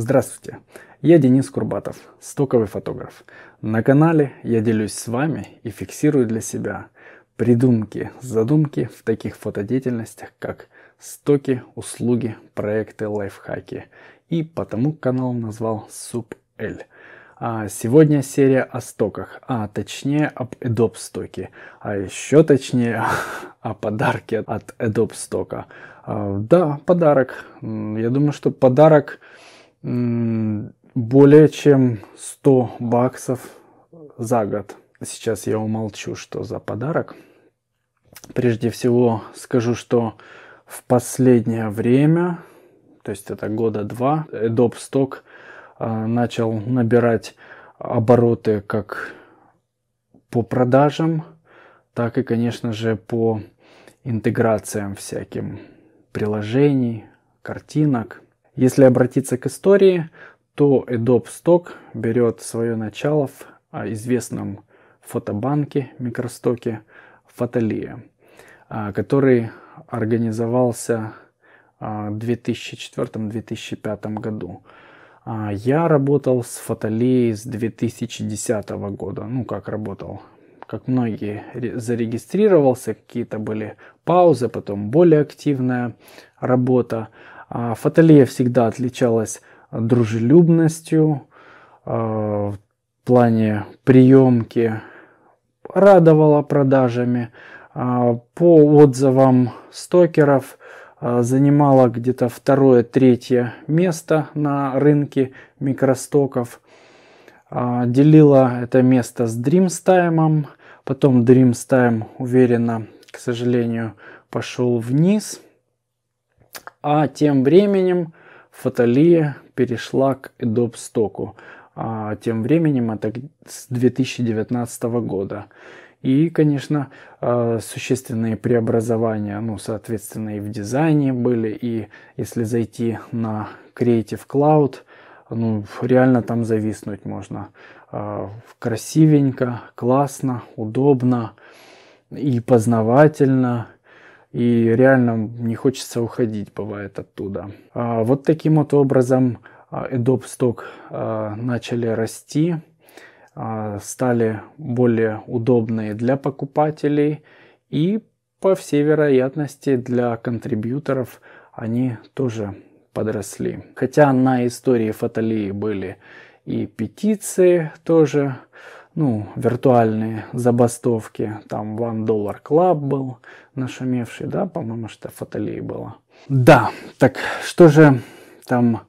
Здравствуйте, я Денис Курбатов, стоковый фотограф. На канале я делюсь с вами и фиксирую для себя придумки, задумки в таких фотодеятельностях, как стоки, услуги, проекты, лайфхаки. И потому канал назвал Суб-Л. А сегодня серия о стоках, а точнее об Adobe стоке, а еще точнее о подарке от Adobe стока. А, да, подарок. Я думаю, что подарок более чем 100 баксов за год. Сейчас я умолчу, что за подарок. Прежде всего скажу, что в последнее время, то есть это года два, Adobe Stock э, начал набирать обороты как по продажам, так и, конечно же, по интеграциям всяким приложений, картинок – если обратиться к истории, то Adobe Stock берет свое начало в а, известном фотобанке микростоке Фотолия, а, который организовался а, в 2004-2005 году. Я работал с Фотолией с 2010 года. Ну, как работал? Как многие, зарегистрировался, какие-то были паузы, потом более активная работа. А, Фаталье всегда отличалась дружелюбностью, а, в плане приемки, радовала продажами. А, по отзывам стокеров занимала где-то второе-третье место на рынке микростоков. Делила это место с DreamStime, потом DreamStime уверенно, к сожалению, пошел вниз – а тем временем Фатали перешла к Эдобстоку. А тем временем это с 2019 года. И, конечно, а, существенные преобразования, ну, соответственно, и в дизайне были, и если зайти на Creative Cloud, ну, реально там зависнуть можно. А, красивенько, классно, удобно и познавательно – и реально не хочется уходить, бывает, оттуда. А, вот таким вот образом а, Adobe Stock а, начали расти, стали более удобные для покупателей и, по всей вероятности, для контрибьюторов они тоже подросли. Хотя на истории Фаталии были и петиции тоже, ну, виртуальные забастовки, там One Dollar Club был нашумевший, да, по-моему, что фаталей было. Да, так что же там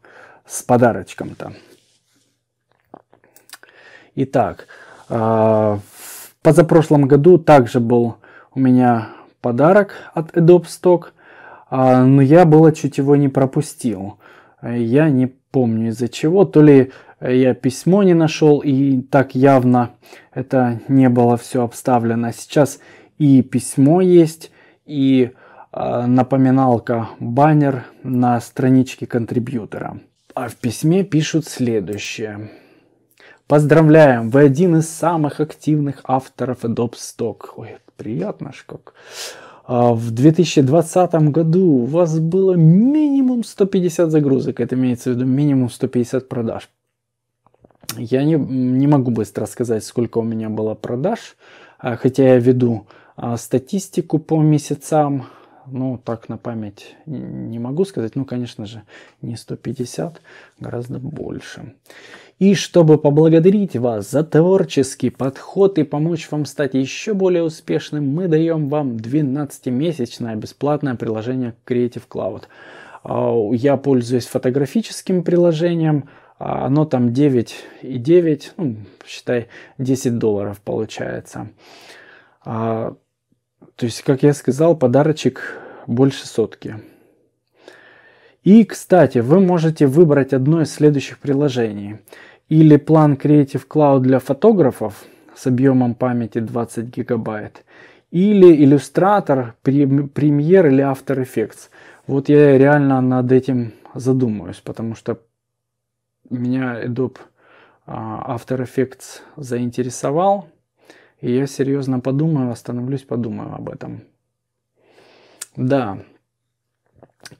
с подарочком-то? Итак, а, в позапрошлом году также был у меня подарок от Adobe Stock, а, но я было чуть его не пропустил. Я не помню из-за чего, то ли э, я письмо не нашел и так явно это не было все обставлено. А сейчас и письмо есть, и э, напоминалка, баннер на страничке контрибьютора. А в письме пишут следующее. Поздравляем, вы один из самых активных авторов Adobe Stock. Ой, приятно ж как. А в 2020 году у вас было минимум 150 загрузок, это имеется в виду минимум 150 продаж. Я не, не могу быстро сказать, сколько у меня было продаж, а, хотя я веду а, статистику по месяцам, ну, так на память не могу сказать. Ну, конечно же, не 150, гораздо больше. И чтобы поблагодарить вас за творческий подход и помочь вам стать еще более успешным, мы даем вам 12-месячное бесплатное приложение Creative Cloud. А, я пользуюсь фотографическим приложением, а, оно там 9 и 9, ну, считай, 10 долларов получается. А, то есть, как я сказал, подарочек больше сотки. И, кстати, вы можете выбрать одно из следующих приложений. Или план Creative Cloud для фотографов с объемом памяти 20 гигабайт, или Illustrator, Премьер или After Effects. Вот я реально над этим задумаюсь, потому что меня Adobe а, After Effects заинтересовал я серьезно подумаю, остановлюсь, подумаю об этом. Да,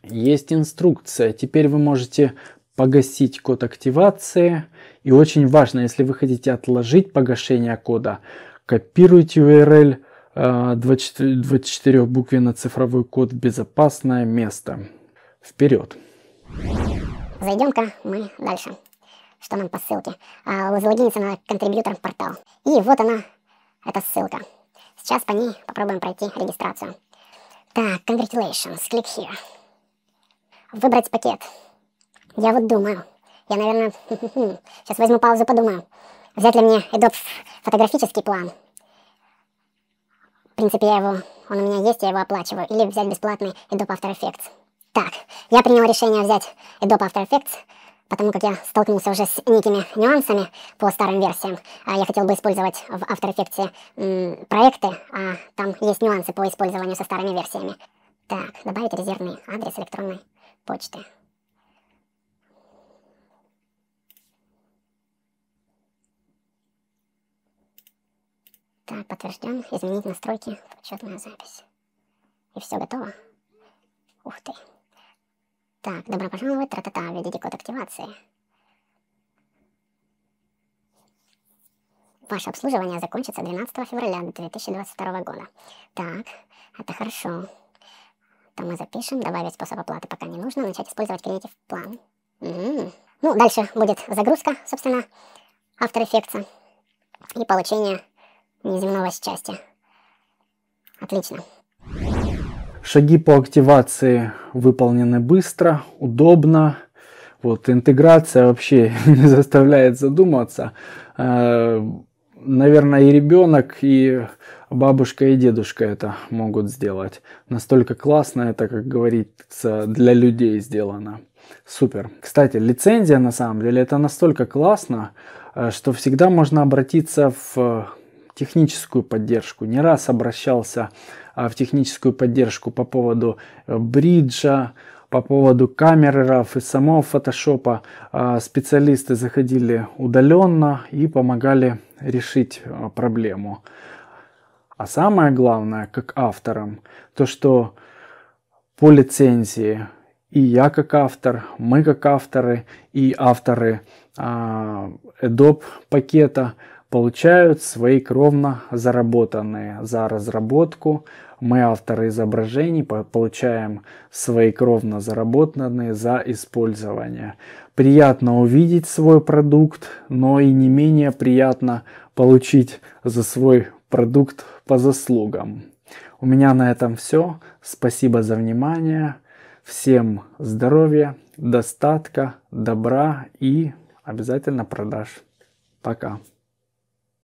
есть инструкция. Теперь вы можете погасить код активации. И очень важно, если вы хотите отложить погашение кода, копируйте URL 24 букве на цифровой код в безопасное место. Вперед! Зайдем-ка мы дальше. Что нам по ссылке? Логиниться а, на контрибьютор портал. И вот она, это ссылка. Сейчас по ней попробуем пройти регистрацию. Так, congratulations, click here. Выбрать пакет. Я вот думаю. Я, наверное, сейчас возьму паузу, подумаю. Взять ли мне Adobe фотографический план? В принципе, я его, он у меня есть, я его оплачиваю. Или взять бесплатный Adobe After Effects. Так, я принял решение взять Adobe After Effects потому как я столкнулся уже с некими нюансами по старым версиям. А, я хотел бы использовать в After Effects проекты, а там есть нюансы по использованию со старыми версиями. Так, добавить резервный адрес электронной почты. Так, подтвержден. Изменить настройки. Учетная запись. И все готово. Ух ты. Так, добро пожаловать, тра-та-та, введите код активации. Ваше обслуживание закончится 12 февраля 2022 года. Так, это хорошо. Там мы запишем, добавить способ оплаты пока не нужно, начать использовать креатив план. М-м. Ну, дальше будет загрузка, собственно, After Effects и получение неземного счастья. Отлично. Шаги по активации выполнены быстро, удобно. Вот интеграция вообще не заставляет задуматься. Э, наверное, и ребенок, и бабушка, и дедушка это могут сделать. Настолько классно это, как говорится, для людей сделано. Супер. Кстати, лицензия на самом деле это настолько классно, э, что всегда можно обратиться в техническую поддержку. Не раз обращался а, в техническую поддержку по поводу э, бриджа, по поводу камеры RAW и самого фотошопа. А, специалисты заходили удаленно и помогали решить э, проблему. А самое главное, как авторам, то что по лицензии и я как автор, мы как авторы и авторы а, Adobe пакета – получают свои кровно заработанные за разработку. Мы, авторы изображений, получаем свои кровно заработанные за использование. Приятно увидеть свой продукт, но и не менее приятно получить за свой продукт по заслугам. У меня на этом все. Спасибо за внимание. Всем здоровья, достатка, добра и обязательно продаж. Пока.